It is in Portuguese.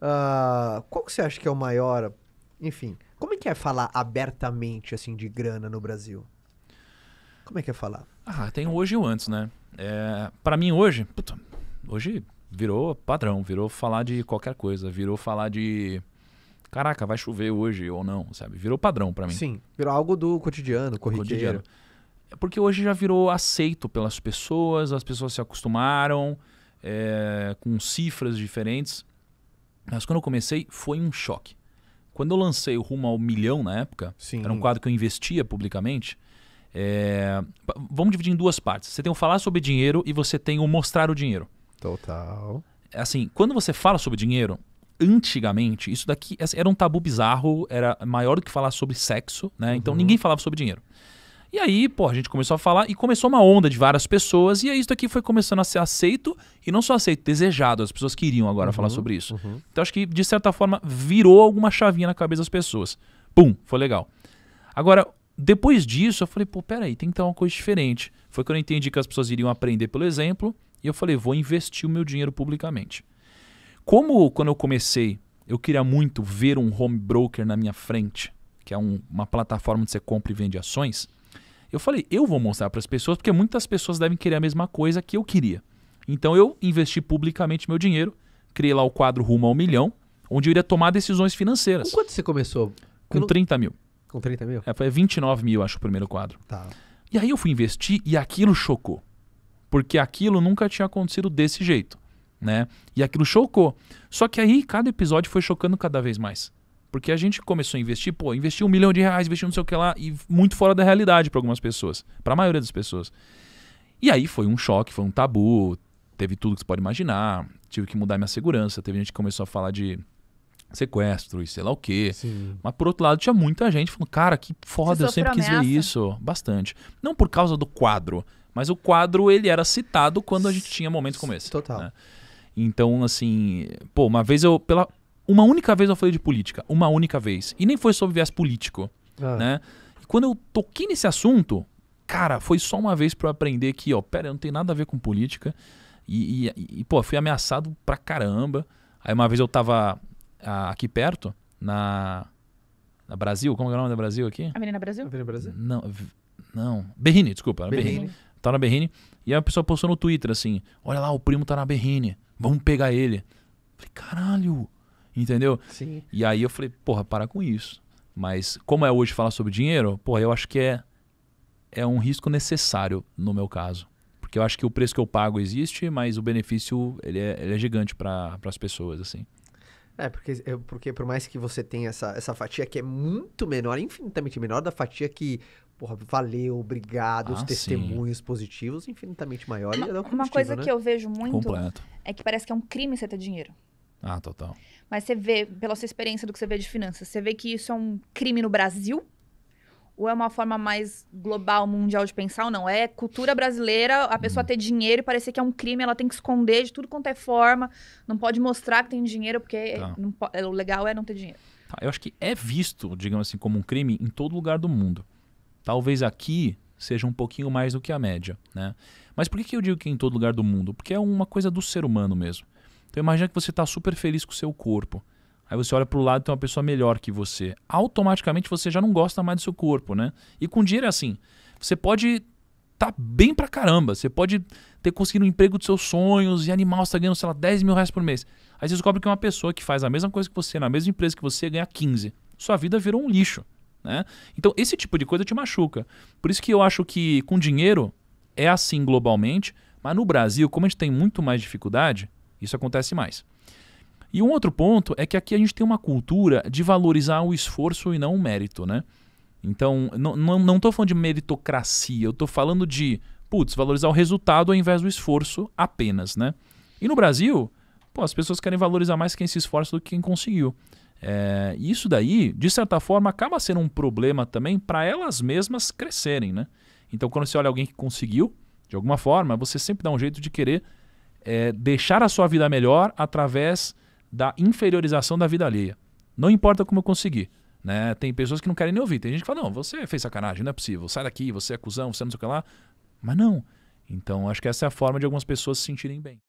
Ah, qual que você acha que é o maior. Enfim, como é que é falar abertamente assim de grana no Brasil? Como é que é falar? Ah, tem o hoje e o antes, né? É, para mim hoje, hoje virou padrão, virou falar de qualquer coisa, virou falar de caraca, vai chover hoje ou não, sabe? Virou padrão para mim. Sim, virou algo do cotidiano, corriqueiro. Cotidiano. É porque hoje já virou aceito pelas pessoas, as pessoas se acostumaram é, com cifras diferentes. Mas quando eu comecei, foi um choque. Quando eu lancei o Rumo ao Milhão na época, Sim. era um quadro que eu investia publicamente. É... Vamos dividir em duas partes. Você tem o falar sobre dinheiro e você tem o mostrar o dinheiro. Total. É assim, quando você fala sobre dinheiro, antigamente, isso daqui era um tabu bizarro, era maior do que falar sobre sexo, né? Então uhum. ninguém falava sobre dinheiro. E aí, pô, a gente começou a falar e começou uma onda de várias pessoas, e aí é isso daqui foi começando a ser aceito, e não só aceito, desejado. As pessoas queriam agora uhum, falar sobre isso. Uhum. Então acho que, de certa forma, virou alguma chavinha na cabeça das pessoas. Pum, foi legal. Agora, depois disso, eu falei, pô, peraí, tem que ter uma coisa diferente. Foi quando eu entendi que as pessoas iriam aprender pelo exemplo, e eu falei, vou investir o meu dinheiro publicamente. Como quando eu comecei, eu queria muito ver um home broker na minha frente, que é um, uma plataforma onde você compra e vende ações, eu falei, eu vou mostrar para as pessoas, porque muitas pessoas devem querer a mesma coisa que eu queria. Então eu investi publicamente meu dinheiro, criei lá o quadro Rumo ao Milhão, onde eu iria tomar decisões financeiras. Com quanto você começou? Com Pelo... 30 mil. Com 30 mil? É, foi 29 mil, acho, o primeiro quadro. Tá. E aí eu fui investir e aquilo chocou. Porque aquilo nunca tinha acontecido desse jeito, né? E aquilo chocou. Só que aí cada episódio foi chocando cada vez mais. Porque a gente começou a investir, pô, investiu um milhão de reais, investiu não sei o que lá, e muito fora da realidade para algumas pessoas, para a maioria das pessoas. E aí foi um choque, foi um tabu, teve tudo que você pode imaginar, tive que mudar minha segurança, teve gente que começou a falar de sequestro e sei lá o quê. Sim. Mas por outro lado, tinha muita gente falando, cara, que foda, eu sempre quis ver isso. Bastante. Não por causa do quadro, mas o quadro ele era citado quando a gente tinha momentos como esse. Total. Né? Então, assim, pô, uma vez eu, pela uma única vez eu falei de política, uma única vez. E nem foi sobre viés político, ah. né? E quando eu toquei nesse assunto, cara, foi só uma vez para eu aprender que, ó, pera, não tem nada a ver com política. E, e, e, pô, fui ameaçado pra caramba. Aí uma vez eu tava a, ah, aqui perto, na, na Brasil, como é, é o nome da Brasil aqui? Avenida Brasil? Avenida Brasil? Não, não. Berrine, desculpa. Berrine. tá Tava na Berrine. E aí a pessoa postou no Twitter assim: Olha lá, o primo tá na Berrine. Vamos pegar ele. Falei, caralho, Entendeu? Sim. E aí eu falei, porra, para com isso. Mas como é hoje falar sobre dinheiro, porra, eu acho que é, é um risco necessário no meu caso. Porque eu acho que o preço que eu pago existe, mas o benefício ele é, ele é gigante para as pessoas, assim. É, porque, é, porque por mais que você tenha essa, essa fatia que é muito menor, infinitamente menor da fatia que, porra, valeu, obrigado, ah, os testemunhos sim. positivos, infinitamente maior. Uma, é uma coisa né? que eu né? vejo muito Completo. é que parece que é um crime você ter dinheiro. Ah, total. Mas você vê, pela sua experiência do que você vê de finanças, você vê que isso é um crime no Brasil? Ou é uma forma mais global, mundial de pensar ou não? É cultura brasileira, a pessoa uhum. ter dinheiro e parecer que é um crime, ela tem que esconder de tudo quanto é forma, não pode mostrar que tem dinheiro, porque tá. pode, é, o legal é não ter dinheiro. Tá, eu acho que é visto, digamos assim, como um crime em todo lugar do mundo. Talvez aqui seja um pouquinho mais do que a média, né? Mas por que, que eu digo que é em todo lugar do mundo? Porque é uma coisa do ser humano mesmo. Então imagina que você está super feliz com o seu corpo. Aí você olha para o lado e tem uma pessoa melhor que você. Automaticamente você já não gosta mais do seu corpo, né? E com dinheiro é assim. Você pode tá bem pra caramba. Você pode ter conseguido um emprego dos seus sonhos e animal está ganhando, sei lá, 10 mil reais por mês. Aí você descobre que uma pessoa que faz a mesma coisa que você, na mesma empresa que você, ganha 15. Sua vida virou um lixo. Né? Então, esse tipo de coisa te machuca. Por isso que eu acho que com dinheiro é assim globalmente, mas no Brasil, como a gente tem muito mais dificuldade, isso acontece mais. E um outro ponto é que aqui a gente tem uma cultura de valorizar o esforço e não o mérito, né? Então, não estou falando de meritocracia, eu estou falando de, putz, valorizar o resultado ao invés do esforço apenas, né? E no Brasil, pô, as pessoas querem valorizar mais quem se esforça do que quem conseguiu. É, isso daí, de certa forma, acaba sendo um problema também para elas mesmas crescerem, né? Então, quando você olha alguém que conseguiu, de alguma forma, você sempre dá um jeito de querer é, deixar a sua vida melhor através da inferiorização da vida alheia. Não importa como eu conseguir. Né? Tem pessoas que não querem nem ouvir. Tem gente que fala, não, você fez sacanagem, não é possível. Sai daqui, você é cuzão, você não sei o que lá. Mas não. Então, acho que essa é a forma de algumas pessoas se sentirem bem.